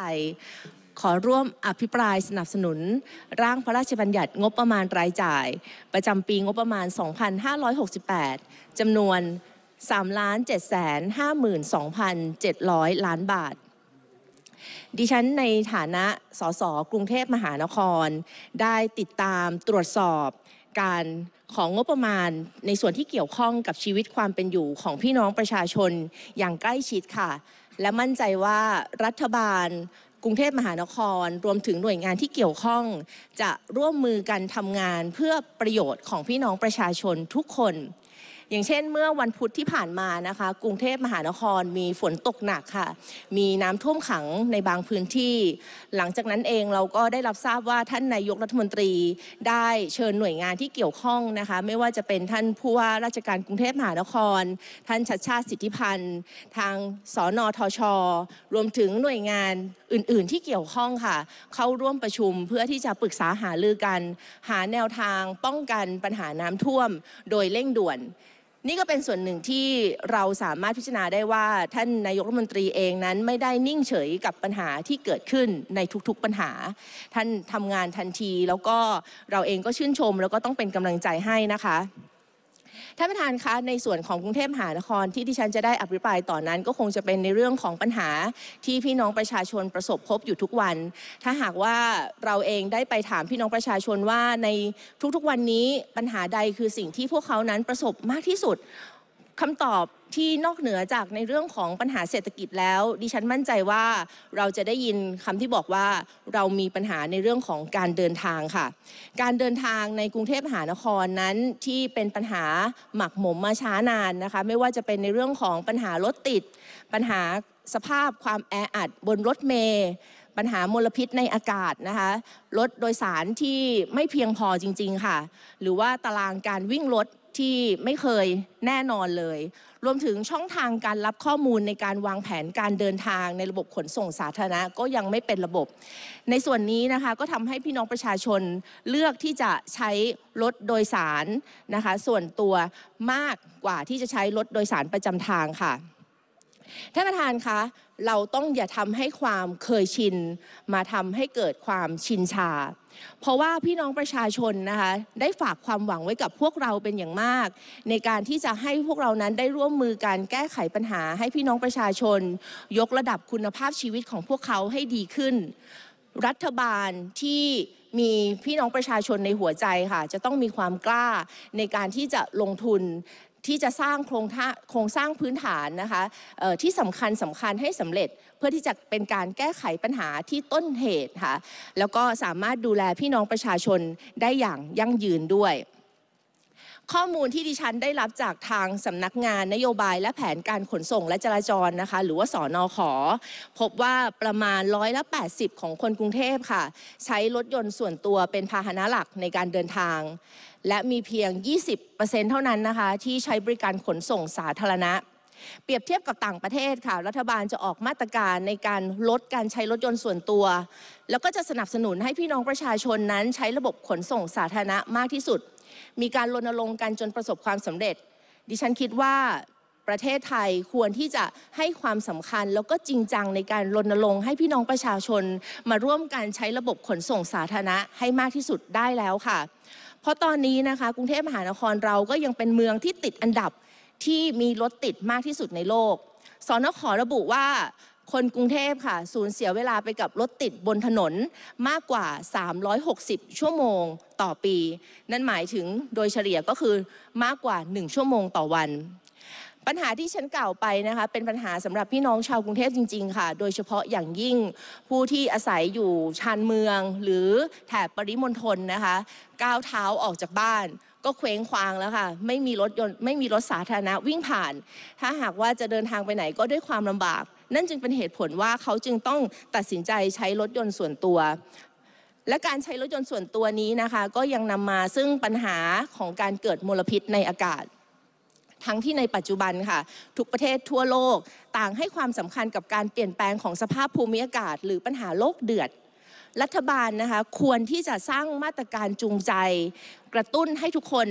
ไทยขอร่วมอภิปรายสนับสนุน ร่างพระราชบัญญัติงบประมาณรายจ่าย ประจำปีงบประมาณ 2,568จำนวน 3,752,700 ล้านบาท ดิฉันในฐานะสสกรุงเทพมหานคร ได้ติดตามตรวจสอบ การของงบประมาณในส่วนที่เกี่ยวข้องกับชีวิตความเป็นอยู่ของพี่น้องประชาชนอย่างใกล้ชิดค่ะและมั่นใจว่ารัฐบาล กรุงเทพมหานคร รวมถึงหน่วยงานที่เกี่ยวข้อง จะร่วมมือกันทำงาน เพื่อประโยชน์ของพี่น้องประชาชนทุกคนอย่างเช่นเมื่อวันพุธที่ผ่านมานะคะกรุงเทพมหานครมีฝนตกหนักค่ะ มีน้ำท่วมขังในบางพื้นที่ หลังจากนั้นเองเราก็ได้รับทราบว่าท่านนายกรัฐมนตรีได้เชิญหน่วยงานที่เกี่ยวข้องนะคะไม่ว่าจะเป็นท่านผู้ว่าราชการกรุงเทพมหานคร ท่านชัดชาติสิทธิพันธ์ทางสอนอทช รวมถึงหน่วยงานอื่นๆ ที่เกี่ยวข้องค่ะ เข้าร่วมประชุมเพื่อที่จะปรึกษาหารือกัน หาแนวทาง ป้องกันปัญหาน้ำท่วมโดยเร่งด่วนนี่ก็เป็นส่วนหนึ่งที่เราสามารถพิจารณาได้ว่าท่านนายกรัฐมนตรีเองนั้นไม่ได้นิ่งเฉยกับปัญหาที่เกิดขึ้นในทุกๆปัญหา ท่านทำงานทันทีแล้วก็เราเองก็ชื่นชม แล้วก็ต้องเป็นกำลังใจให้นะคะท่านประธานคะ ในส่วนของกรุงเทพมหานครที่ดิฉันจะได้อภิปรายต่อนนั้นก็คงจะเป็นในเรื่องของปัญหาที่พี่น้องประชาชนประสบพบอยู่ทุกวัน ถ้าหากว่าเราเองได้ไปถามพี่น้องประชาชนว่าในทุกๆวันนี้ปัญหาใดคือสิ่งที่พวกเขานั้นประสบมากที่สุดคำตอบที่นอกเหนือจากในเรื่องของปัญหาเศรษฐกิจแล้ว ดิฉันมั่นใจว่าเราจะได้ยินคำที่บอกว่าเรามีปัญหาในเรื่องของการเดินทางค่ะ การเดินทางในกรุงเทพมหานครนั้นที่เป็นปัญหาหมักหมมมาช้านานนะคะไม่ว่าจะเป็นในเรื่องของปัญหารถติด ปัญหาสภาพความแออัดบนรถเมย์ปัญหามลพิษในอากาศนะคะรถโดยสารที่ไม่เพียงพอจริง ๆค่ะ หรือว่าตารางการวิ่งรถที่ไม่เคยแน่นอนเลย รวมถึงช่องทางการรับข้อมูลในการวางแผนการเดินทาง ในระบบขนส่งสาธารณะก็ยังไม่เป็นระบบ ในส่วนนี้นะคะก็ทำให้พี่น้องประชาชนเลือกที่จะใช้รถโดยสารนะคะ ส่วนตัวมากกว่าที่จะใช้รถโดยสารประจำทางค่ะท่านประธานคะ เราต้องอย่าทำให้ความเคยชินมาทำให้เกิดความชินชา เพราะว่าพี่น้องประชาชนนะคะได้ฝากความหวังไว้กับพวกเราเป็นอย่างมาก ในการที่จะให้พวกเรานั้นได้ร่วมมือการแก้ไขปัญหา ให้พี่น้องประชาชน ยกระดับคุณภาพชีวิตของพวกเขาให้ดีขึ้น รัฐบาลที่มีพี่น้องประชาชนในหัวใจค่ะจะต้องมีความกล้าในการที่จะลงทุนที่จะสร้างโครงโครงสร้างพื้นฐานนะคะที่สำคัญสำคัญให้สำเร็จเพื่อที่จะเป็นการแก้ไขปัญหาที่ต้นเหตุค่ะแล้วก็สามารถดูแลพี่น้องประชาชนได้อย่างยั่งยืนด้วยข้อมูลที่ดิฉันได้รับจากทางสำนักงานนโยบายและแผนการขนส่งและจราจรนะคะหรือว่าสอนอขอ พบว่าประมาณร้อยละ80 ของคนกรุงเทพค่ะใช้รถยนต์ส่วนตัวเป็นพาหนะหลักในการเดินทาง และมีเพียง 20%เท่านั้นนะคะที่ใช้บริการขนส่งสาธารณะ เปรียบเทียบกับต่างประเทศค่ะ รัฐบาลจะออกมาตรการในการลดการใช้รถยนต์ส่วนตัว แล้วก็จะสนับสนุนให้พี่น้องประชาชนนั้นใช้ระบบขนส่งสาธารณะมากที่สุดมีการรณรงค์กันจนประสบความสำเร็จ ดิฉันคิดว่าประเทศไทยควรที่จะให้ความสำคัญ แล้วก็จริงจังในการรณรงค์ให้พี่น้องประชาชน มาร่วมกันใช้ระบบขนส่งสาธารณะให้มากที่สุดได้แล้วค่ะ เพราะตอนนี้นะคะ กรุงเทพมหานครเราก็ยังเป็นเมืองที่ติดอันดับที่มีรถติดมากที่สุดในโลกสนขอระบุว่าคนกรุงเทพค่ะสูญเสียเวลาไปกับรถติดบนถนนมากกว่า 360 ชั่วโมงต่อปี นั่นหมายถึงโดยเฉลี่ยก็คือมากกว่า 1 ชั่วโมงต่อวัน ปัญหาที่ฉันกล่าวไปนะคะ เป็นปัญหาสำหรับพี่น้องชาวกรุงเทพจริงๆค่ะ โดยเฉพาะอย่างยิ่งผู้ที่อาศัยอยู่ชานเมืองหรือแถบปริมณฑลนะคะก้าวเท้าออกจากบ้านก็เคว้งคว้างแล้วค่ะไม่มีรถยนต์ไม่มีรถสาธารณะวิ่งผ่านถ้าหากว่าจะเดินทางไปไหนก็ด้วยความลำบากนั่นจึงเป็นเหตุผลว่าเขาจึงต้องตัดสินใจใช้รถยนต์ส่วนตัว และการใช้รถยนต์ส่วนตัวนี้นะคะก็ยังนำมาซึ่งปัญหาของการเกิดมลพิษในอากาศ ทั้งที่ในปัจจุบันค่ะทุกประเทศทั่วโลกต่างให้ความสำคัญกับการเปลี่ยนแปลงของสภาพภูมิอากาศ หรือปัญหาโลกเดือด รัฐบาลนะคะควรที่จะสร้างมาตรการจูงใจ กระตุ้นให้ทุกคน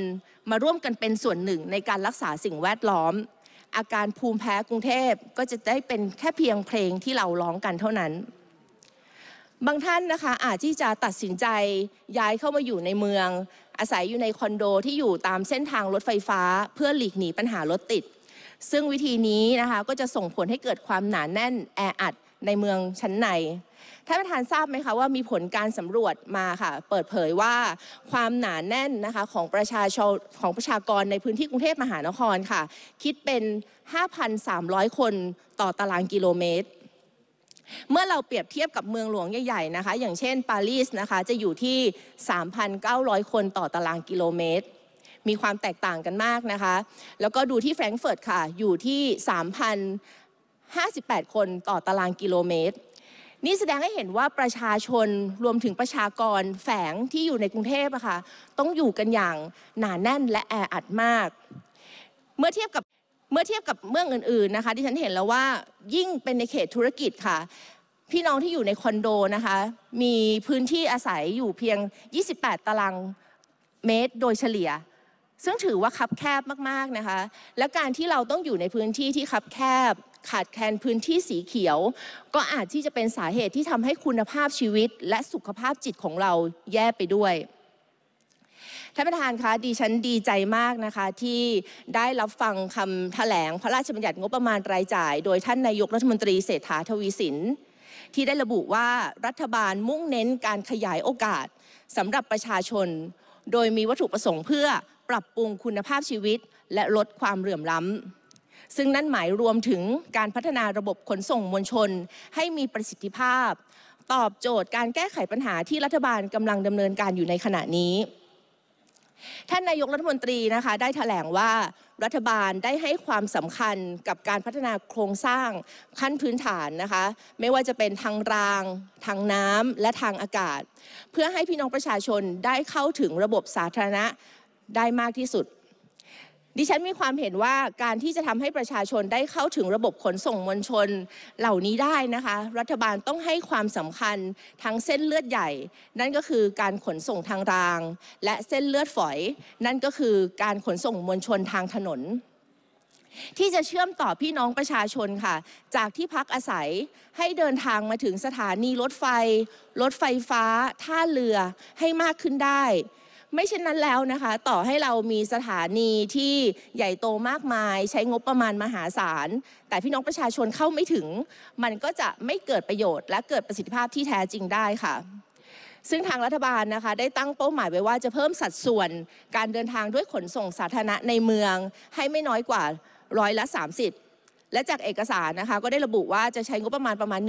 มาร่วมกันเป็นส่วนหนึ่งในการรักษาสิ่งแวดล้อมอาการภูมิแพ้กรุงเทพก็จะได้เป็นแค่เพียงเพลงที่เราร้องกันเท่านั้น บางท่านนะคะอาจที่จะตัดสินใจ ย้ายเข้ามาอยู่ในเมือง อาศัยอยู่ในคอนโดที่อยู่ตามเส้นทางรถไฟฟ้า เพื่อหลีกหนีปัญหารถติด ซึ่งวิธีนี้นะคะก็จะส่งผลให้เกิดความหนานแน่นแออัดในเมืองชั้นในท่านประธานทราบไหมคะ ว่ามีผลการสำรวจมาค่ะ เปิดเผยว่าความหนาแน่นนะคะของประชาชนของประชากรในพื้นที่กรุงเทพมหานครค่ะ คิดเป็น 5,300 คนต่อตารางกิโลเมตร เมื่อเราเปรียบเทียบกับเมืองหลวงใหญ่ๆนะคะ อย่างเช่น ปารีสนะคะ จะอยู่ที่ 3,900 คนต่อตารางกิโลเมตร มีความแตกต่างกันมากนะคะ แล้วก็ดูที่แฟรงก์เฟิร์ตค่ะอยู่ที่3,058 คนต่อตารางกิโลเมตรนี่แสดงให้เห็นว่าประชาชนรวมถึงประชากรแฝงที่อยู่ในกรุงเทพอะค่ะต้องอยู่กันอย่างหนาแน่นและแออัดมากเมื่อเทียบกับเมื่อเทียบกับเมืองอื่นๆนะคะที่ฉันเห็นแล้วว่ายิ่งเป็นในเขตธุรกิจค่ะพี่น้องที่อยู่ในคอนโดนะคะมีพื้นที่อาศัยอยู่เพียง 28 ตารางเมตร โดยเฉลี่ย ซึ่งถือว่าคับแคบมากๆนะคะและการที่เราต้องอยู่ในพื้นที่ที่คับแคบขาดแคลนพื้นที่สีเขียว ก็อาจที่จะเป็นสาเหตุที่ทำให้คุณภาพชีวิตและสุขภาพจิตของเราแย่ไปด้วยท่านประธานคะดิฉันดีใจมากนะคะที่ได้รับฟังคำแถลงพระราชบัญญัติงบประมาณรายจ่าย โดยท่านนายกรัฐมนตรี เศรษฐาทวีสินที่ได้ระบุว่ารัฐบาลมุ่งเน้นการขยายโอกาสสำหรับประชาชน โดยมีวัตถุประสงค์เพื่อปรับปรุงคุณภาพชีวิต และลดความเหลื่อมล้ำซึ่งนั่นหมายรวมถึงการพัฒนาระบบขนส่งมวลชน ให้มีประสิทธิภาพ ตอบโจทย์การแก้ไขปัญหาที่รัฐบาลกำลังดำเนินการอยู่ในขณะนี้ ท่านนายกรัฐมนตรีนะคะได้ถแถลงว่ารัฐบาลได้ให้ความสำคัญกับการพัฒนาโครงสร้างขั้นพื้นฐานนะคะไม่ว่าจะเป็นทางราง ทางน้ำและทางอากาศ เพื่อให้พี่น้องประชาชนได้เข้าถึงระบบสาธารณะได้มากที่สุดดิฉันมีความเห็นว่าการที่จะทำให้ประชาชนได้เข้าถึงระบบขนส่งมวลชนเหล่านี้ได้นะคะ รัฐบาลต้องให้ความสำคัญทั้งเส้นเลือดใหญ่ นั่นก็คือการขนส่งทางรางและเส้นเลือดฝอย นั่นก็คือการขนส่งมวลชนทางถนน ที่จะเชื่อมต่อพี่น้องประชาชนค่ะ จากที่พักอาศัยให้เดินทางมาถึงสถานีรถไฟรถไฟฟ้า ท่าเรือให้มากขึ้นได้ไม่เช่นนั้นแล้วนะคะต่อให้เรามีสถานีที่ใหญ่โตมากมายใช้งบประมาณมหาศาลแต่พี่น้องประชาชนเข้าไม่ถึง มันก็จะไม่เกิดประโยชน์และเกิดประสิทธิภาพที่แท้จริงได้ค่ะ ซึ่งทางรัฐบาลนะคะได้ตั้งเป้าหมายไว้ว่าจะเพิ่มสัดส่วน การเดินทางด้วยขนส่งสาธารณะในเมือง ให้ไม่น้อยกว่าร้อยละ30 และจากเอกสารนะคะก็ได้ระบุว่าจะใช้งบประมาณประมาณ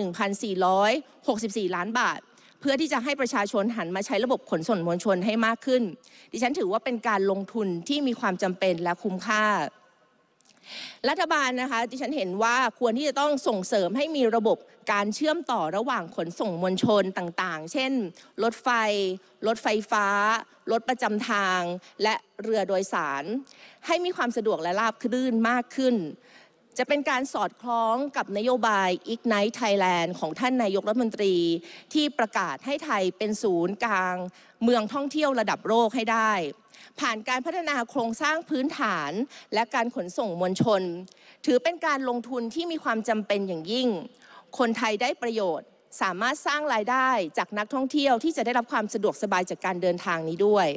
1,464 ล้านบาทเพื่อที่จะให้ประชาชนหันมาใช้ระบบขนส่งมวลชนให้มากขึ้น ดิฉันถือว่าเป็นการลงทุนที่มีความจำเป็นและคุ้มค่า รัฐบาลนะคะ ดิฉันเห็นว่าควรที่จะต้องส่งเสริมให้มีระบบการเชื่อมต่อระหว่างขนส่งมวลชนต่างๆ เช่น รถไฟ รถไฟฟ้า รถประจำทาง และเรือโดยสาร ให้มีความสะดวกและราบรื่นมากขึ้นจะเป็นการสอดคล้องกับนโยบาย Ignite Thailand ของท่านนายกรัฐมนตรี ที่ประกาศให้ไทยเป็นศูนย์กลาง เมืองท่องเที่ยวระดับโลกให้ได้ ผ่านการพัฒนาโครงสร้างพื้นฐานและการขนส่งมวลชน ถือเป็นการลงทุนที่มีความจำเป็นอย่างยิ่ง คนไทยได้ประโยชน์สามารถสร้างรายได้จากนักท่องเที่ยวที่จะได้รับความสะดวกสบายจากการเดินทางนี้ด้วย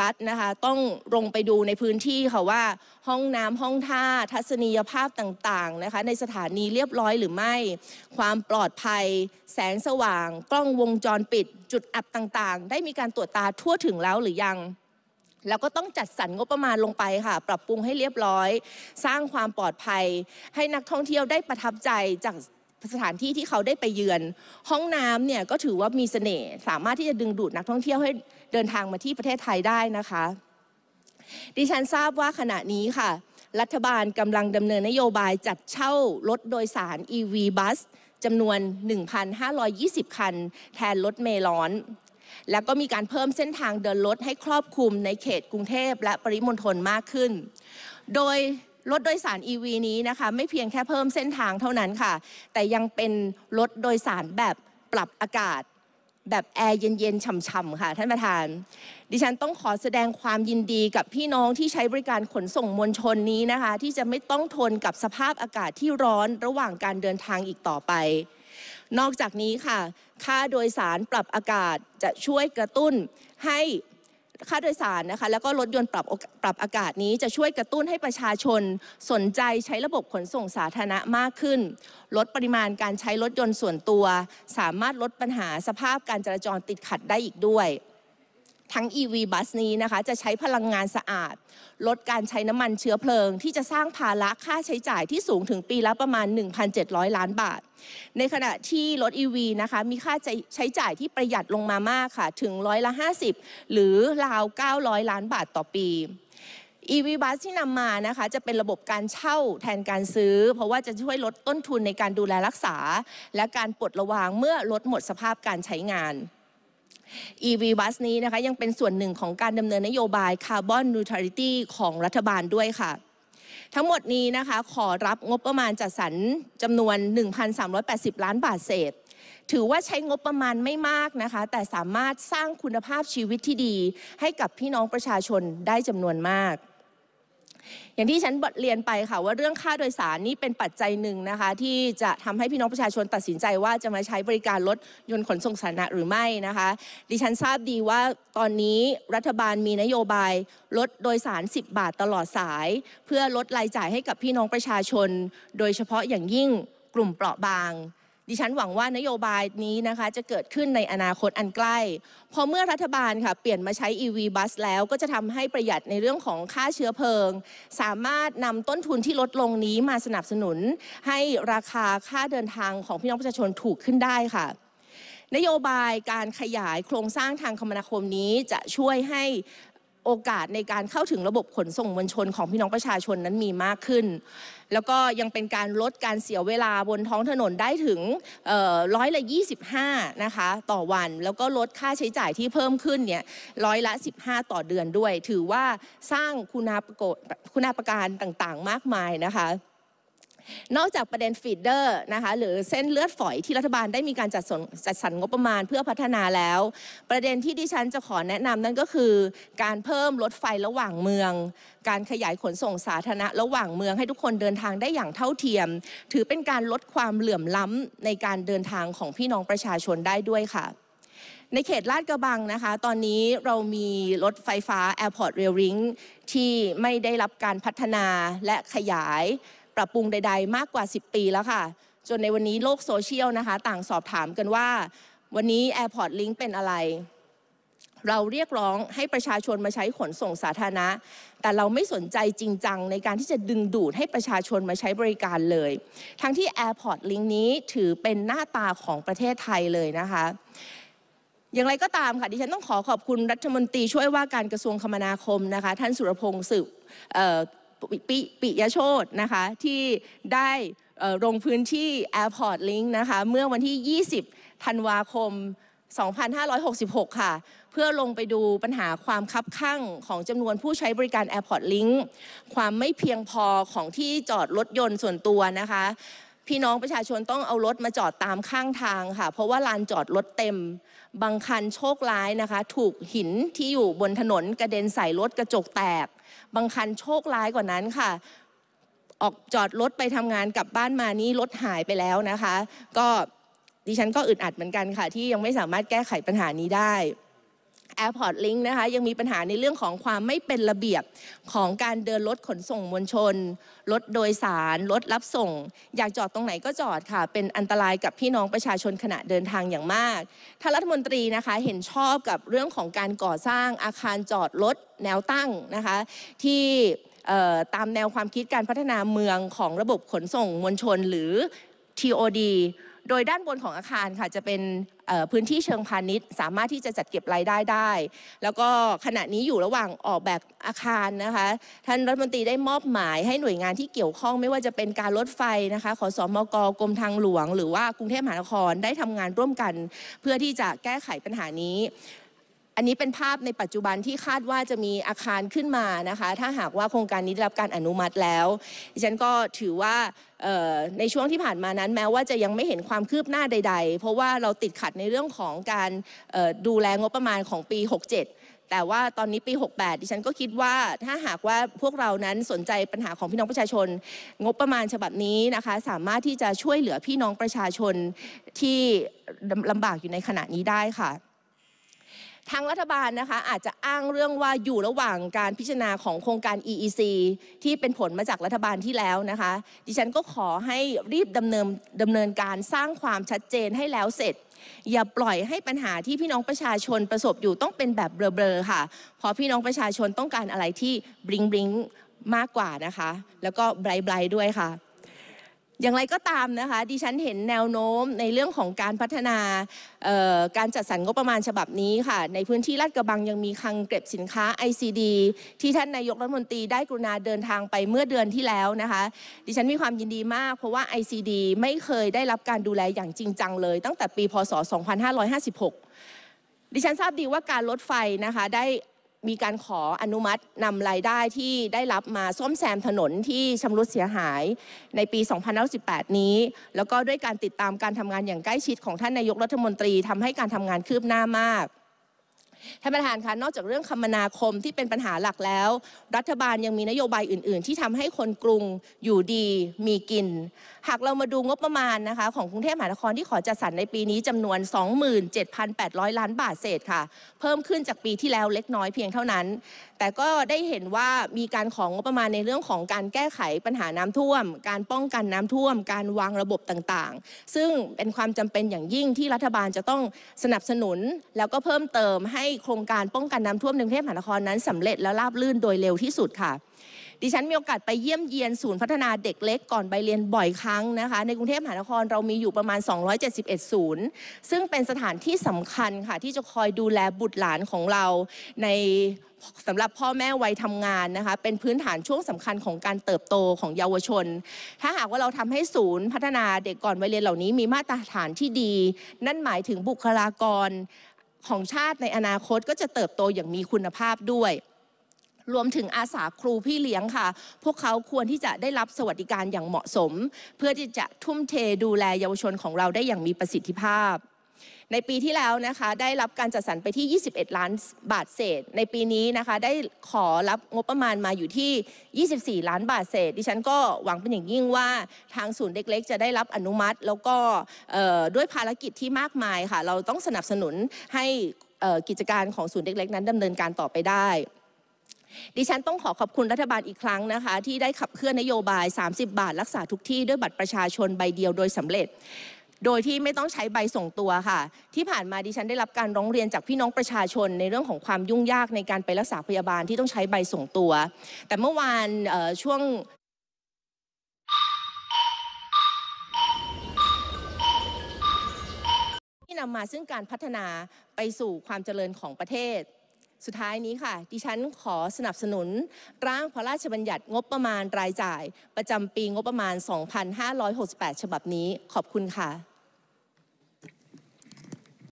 รัฐนะคะต้องลงไปดูในพื้นที่ค่ะว่า ห้องน้ำห้องท่า ทัศนียภาพต่างๆนะคะในสถานีเรียบร้อยหรือไม่ ความปลอดภัย แสงสว่าง กล้องวงจรปิด จุดอับต่าง ๆ ได้มีการตรวจตาทั่วถึงแล้วหรือยัง แล้วก็ต้องจัดสรรงบประมาณลงไปค่ะปรับปรุงให้เรียบร้อย สร้างความปลอดภัย ให้นักท่องเที่ยวได้ประทับใจจากสถานที่ที่เขาได้ไปเยือน ห้องน้ำเนี่ยก็ถือว่ามีเสน่ห์สามารถที่จะดึงดูดนักท่องเที่ยวให้เดินทางมาที่ประเทศไทยได้นะคะ ดิฉันทราบว่าขณะนี้ค่ะ รัฐบาลกำลังดำเนินนโยบายจัดเช่ารถโดยสาร EV บัสจำนวน 1,520 คัน แทนรถเมล้อน แล้วก็มีการเพิ่มเส้นทางเดินรถให้ครอบคลุมในเขตกรุงเทพและปริมณฑลมากขึ้น โดยรถโดยสาร EV นี้นะคะไม่เพียงแค่เพิ่มเส้นทางเท่านั้นค่ะ แต่ยังเป็นรถโดยสารแบบปรับอากาศ แบบแอร์เย็นๆฉ่ำๆค่ะท่านประธาน ดิฉันต้องขอแสดงความยินดีกับพี่น้องที่ใช้บริการขนส่งมวลชนนี้นะคะ ที่จะไม่ต้องทนกับสภาพอากาศที่ร้อนระหว่างการเดินทางอีกต่อไป นอกจากนี้ค่ะ ค่าโดยสารปรับอากาศจะช่วยกระตุ้นให้ค่าโดยสารนะคะแล้วก็รถยนต์ปรับปรับอากาศนี้จะช่วยกระตุ้นให้ประชาชน สนใจใช้ระบบขนส่งสาธารณะมากขึ้น ลดปริมาณการใช้รถยนต์ส่วนตัว สามารถลดปัญหาสภาพการจราจรติดขัดได้อีกด้วยทั้ง EV บัสนี้นะคะจะใช้พลังงานสะอาดลดการใช้น้ำมันเชื้อเพลิง ที่จะสร้างภาระค่าใช้จ่ายที่สูงถึงปีละประมาณ 1,700 ล้านบาท ในขณะที่รถ EV นะคะมีค่าใช้จ่ายที่ประหยัดลงมามากค่ะถึงร้อยละ50หรือราว900ล้านบาทต่อปี EV bus ที่นำมานะคะจะเป็นระบบการเช่าแทนการซื้อเพราะว่าจะช่วยลดต้นทุนในการดูแลรักษา และการปลดระวางเมื่อรถหมดสภาพการใช้งาน EV บัสนี้นะคะยังเป็นส่วนหนึ่งของการดำเนินนโยบายคาร์บอนนูทริตี้ของรัฐบาลด้วยค่ะ ทั้งหมดนี้นะคะ ขอรับงบประมาณจัดสรรจำนวน 1,380 ล้านบาทเศษถือว่าใช้งบประมาณไม่มากนะคะ แต่สามารถสร้างคุณภาพชีวิตที่ดี ให้กับพี่น้องประชาชนได้จำนวนมากอย่างที่ฉันบทเรียนไปค่ะว่าเรื่องค่าโดยสารนี่เป็นปัจจัยหนึ่งนะคะที่จะทำให้พี่น้องประชาชนตัดสินใจว่าจะมาใช้บริการรถยนต์ขนส่งสาธารณะหรือไม่นะคะ ดิฉันทราบดีว่าตอนนี้รัฐบาลมีนโยบายลดโดยสาร 10 บาทตลอดสาย เพื่อลดรายจ่ายให้กับพี่น้องประชาชน โดยเฉพาะอย่างยิ่งกลุ่มเปราะบางดิฉันหวังว่านโยบายนี้นะคะจะเกิดขึ้นในอนาคตอันใกล้พอเมื่อรัฐบาลค่ะเปลี่ยนมาใช้ EV บัสแล้วก็จะทำให้ประหยัดในเรื่องของค่าเชื้อเพลิง สามารถนำต้นทุนที่ลดลงนี้มาสนับสนุน ให้ราคาค่าเดินทางของพี่น้องประชาชนถูกขึ้นได้ค่ะ นโยบายการขยายโครงสร้างทางคมนาคมนี้จะช่วยให้โอกาสในการเข้าถึงระบบขนส่งมวลชนของพี่น้องประชาชนนั้นมีมากขึ้น แล้วก็ยังเป็นการลดการเสียเวลาบนท้องถนนได้ถึงร้อยละ 25 นะคะ ต่อวัน แล้วก็ลดค่าใช้จ่ายที่เพิ่มขึ้นเนี่ย ร้อยละ 15 ต่อเดือนด้วย ถือว่าสร้างคุณาประการต่างๆ มากมายนะคะนอกจากประเด็นฟีดเดอร์นะคะหรือเส้นเลือดฝอยที่รัฐบาลได้มีการจัดสรรจัดสรรงบประมาณเพื่อพัฒนาแล้ว ประเด็นที่ดิฉันจะขอแนะนำนั่นก็คือ การเพิ่มรถไฟระหว่างเมือง การขยายขนส่งสาธารณะ ระหว่างเมืองให้ทุกคนเดินทางได้อย่างเท่าเทียม ถือเป็นการลดความเหลื่อมล้ำในการเดินทางของพี่น้องประชาชนได้ด้วยค่ะ ในเขตลาดกระบังนะคะ ตอนนี้เรามีรถไฟฟ้า Airport Rail Link ที่ไม่ได้รับการพัฒนาและขยายปรับปรุงใดๆมากกว่า 10 ปีแล้วค่ะจนในวันนี้โลกโซเชียลนะคะต่างสอบถามกันว่า วันนี้ Airport Link เป็นอะไร เราเรียกร้องให้ประชาชนมาใช้ขนส่งสาธารณะ แต่เราไม่สนใจจริงจังในการที่จะดึงดูดให้ประชาชนมาใช้บริการเลย ทั้งที่ Airport Link นี้ถือเป็นหน้าตาของประเทศไทยเลยนะคะอย่างไรก็ตามค่ะดิฉันต้องขอขอบคุณรัฐมนตรีช่วยว่าการกระทรวงคมนาคมนะคะท่านสุรพงศ์สืบปิปิยโชตนะคะที่ได้ลงพื้นที่ Airport Link นะคะเมื่อวันที่ 20 ธันวาคม 2566 ค่ะ เพื่อลงไปดูปัญหาความคับข้างของจำนวนผู้ใช้บริการ Airport Link ความไม่เพียงพอของที่จอดรถยนต์ส่วนตัวนะคะ พี่น้องประชาชนต้องเอารถมาจอดตามข้างทางค่ะเพราะว่าลานจอดรถเต็มบางคันโชคร้ายนะคะถูกหินที่อยู่บนถนนกระเด็นใส่รถกระจกแตกบางคันโชคร้ายกว่านั้นค่ะ ออกจอดรถไปทำงานกลับบ้านมานี้รถหายไปแล้วนะคะ ก็ดิฉันก็อึดอัดเหมือนกันค่ะ ที่ยังไม่สามารถแก้ไขปัญหานี้ได้ Airport Link นะคะยังมีปัญหาในเรื่องของความไม่เป็นระเบียบของการเดินรถขนส่งมวลชนรถโดยสารรถรับส่ง อยากจอดตรงไหนก็จอดค่ะเป็นอันตรายกับพี่น้องประชาชนขณะเดินทางอย่างมากท่านรัฐมนตรีนะคะเห็นชอบกับเรื่องของการก่อสร้างอาคารจอดรถแนวตั้งนะคะที่ตามแนวความคิดการพัฒนาเมืองของระบบขนส่งมวลชนหรือ TOD โดยด้านบนของอาคารค่ะจะเป็นพื้นที่เชิงพาณิชย์ สามารถที่จะจัดเก็บรายได้ได้ แล้วก็ขณะนี้อยู่ระหว่างออกแบบอาคารนะคะท่านรัฐมนตรีได้มอบหมายให้หน่วยงานที่เกี่ยวข้องไม่ว่าจะเป็นการรถไฟนะคะขอสอมกกรมทางหลวง หรือว่ากรุงเทพมหานครได้ทำงานร่วมกัน เพื่อที่จะแก้ไขปัญหานี้อันนี้เป็นภาพในปัจจุบันที่คาดว่าจะมีอาคารขึ้นมานะคะ ถ้าหากว่าโครงการนี้ได้รับการอนุมัติแล้วดิฉันก็ถือว่าในช่วงที่ผ่านมานั้น แม้ว่าจะยังไม่เห็นความคืบหน้าใด ๆ เพราะว่าเราติดขัดในเรื่องของการดูแลงบประมาณของปี 67 แต่ว่าตอนนี้ปี 68 ดิฉันก็คิดว่าถ้าหากว่าพวกเรานั้นสนใจปัญหาของพี่น้องประชาชน งบประมาณฉบับนี้นะคะ สามารถที่จะช่วยเหลือพี่น้องประชาชนที่ลำบากอยู่ในขณะนี้ได้ค่ะทางรัฐบาลนะคะอาจจะอ้างเรื่องว่าอยู่ระหว่างการพิจารณาของโครงการ EEC ที่เป็นผลมาจากรัฐบาลที่แล้วนะคะดิฉันก็ขอให้รีบดำเนินดำเนินการสร้างความชัดเจนให้แล้วเสร็จ อย่าปล่อยให้ปัญหาที่พี่น้องประชาชนประสบอยู่ต้องเป็นแบบเบลอๆค่ะเพราะพี่น้องประชาชนต้องการอะไรที่บริงบลิงมากกว่านะคะ แล้วก็ไบรท์ด้วยค่ะอย่างไรก็ตามนะคะดิฉันเห็นแนวโน้มในเรื่องของการพัฒนาการจัดสรรงบประมาณฉบับนี้ค่ะในพื้นที่ลาดกระบังยังมีคลังเก็บสินค้า ICD ที่ท่านนายกรัฐมนตรีได้กรุณาเดินทางไปเมื่อเดือนที่แล้วนะคะดิฉันมีความยินดีมาก เพราะว่า ICD ไม่เคยได้รับการดูแลอย่างจริงจังเลยตั้งแต่ปี พศ 2556 ดิฉันทราบดีว่าการลดไฟนะคะได้มีการขออนุมัตินำรายได้ที่ได้รับมาซ่อมแซมถนนที่ชำรุดเสียหาย ในปี 2018 นี้ แล้วก็ด้วยการติดตามการทำงานอย่างใกล้ชิดของท่านนายกรัฐมนตรีทำให้การทำงานคืบหน้ามากท่านประธานคะนอกจากเรื่องคมนาคมที่เป็นปัญหาหลักแล้ว รัฐบาลยังมีนโยบายอื่น ๆ ที่ทำให้คนกรุงอยู่ดีมีกิน หากเรามาดูงบประมาณนะคะของกรุงเทพมหานครที่ขอจัดสรรในปีนี้จำนวน 27,800 ล้าน บาทเศษค่ะ เพิ่มขึ้นจากปีที่แล้วเล็กน้อยเพียงเท่านั้น แต่ก็ได้เห็นว่ามีการของงบประมาณในเรื่องของการแก้ไขปัญหาน้ำท่วม การป้องกันน้ำท่วม การวางระบบต่างๆ ซึ่งเป็นความจำเป็นอย่างยิ่งที่รัฐบาลจะต้องสนับสนุน แล้วก็เพิ่มเติมใหโครงการป้องกันน้ำท่วมในกรุงเทพมหานครนั้นสำเร็จและราบลื่นโดยเร็วที่สุดค่ะ ดิฉันมีโอกาสไปเยี่ยมเยียนศูนย์พัฒนาเด็กเล็กก่อนใบเรียนบ่อยครั้งนะคะ ในกรุงเทพมหานครเรามีอยู่ประมาณ 271 ศูนย์ซึ่งเป็นสถานที่สำคัญค่ะที่จะคอยดูแลบุตรหลานของเรา ในสำหรับพ่อแม่วัยทำงานนะคะเป็นพื้นฐานช่วงสำคัญของการเติบโตของเยาวชน ถ้าหากว่าเราทำให้ศูนย์พัฒนาเด็กก่อนวัยเรียนเหล่านี้มีมาตรฐานที่ดี นั่นหมายถึงบุคลากรของชาติในอนาคตก็จะเติบโตอย่างมีคุณภาพด้วย รวมถึงอาสาครูพี่เลี้ยงค่ะ พวกเขาควรที่จะได้รับสวัสดิการอย่างเหมาะสม เพื่อที่จะทุ่มเทดูแลเยาวชนของเราได้อย่างมีประสิทธิภาพในปีที่แล้วนะคะได้รับการจัดสรรไปที่ 21 ล้านบาทเศษ ในปีนี้นะคะได้ขอรับงบประมาณมาอยู่ที่ 24 ล้าน บาทเศษ ดิฉันก็หวังเป็นอย่างยิ่งว่าทางศูนย์เล็กๆจะได้รับอนุมัติ แล้วก็ด้วยภารกิจที่มากมายค่ะเราต้องสนับสนุนให้กิจการของศูนย์เล็กๆนั้นดำเนินการต่อไปได้ ดิฉันต้องขอขอบคุณรัฐบาลอีกครั้งนะคะที่ได้ขับเคลื่อนนโยบาย 30 บาท รักษาทุกที่ ด้วยบัตรประชาชนใบเดียวโดยสำเร็จโดยที่ไม่ต้องใช้ใบส่งตัวค่ะ ที่ผ่านมาดิฉันได้รับการร้องเรียนจากพี่น้องประชาชน ในเรื่องของความยุ่งยากในการไปรักษาพยาบาลที่ต้องใช้ใบส่งตัว แต่เมื่อวานช่วงที่นำมาซึ่งการพัฒนาไปสู่ความเจริญของประเทศ สุดท้ายนี้ค่ะ ดิฉันขอสนับสนุนร่างพระราชบัญญัติงบประมาณรายจ่าย ประจำปีงบประมาณ 2,568 ฉบับนี้ขอบคุณค่ะ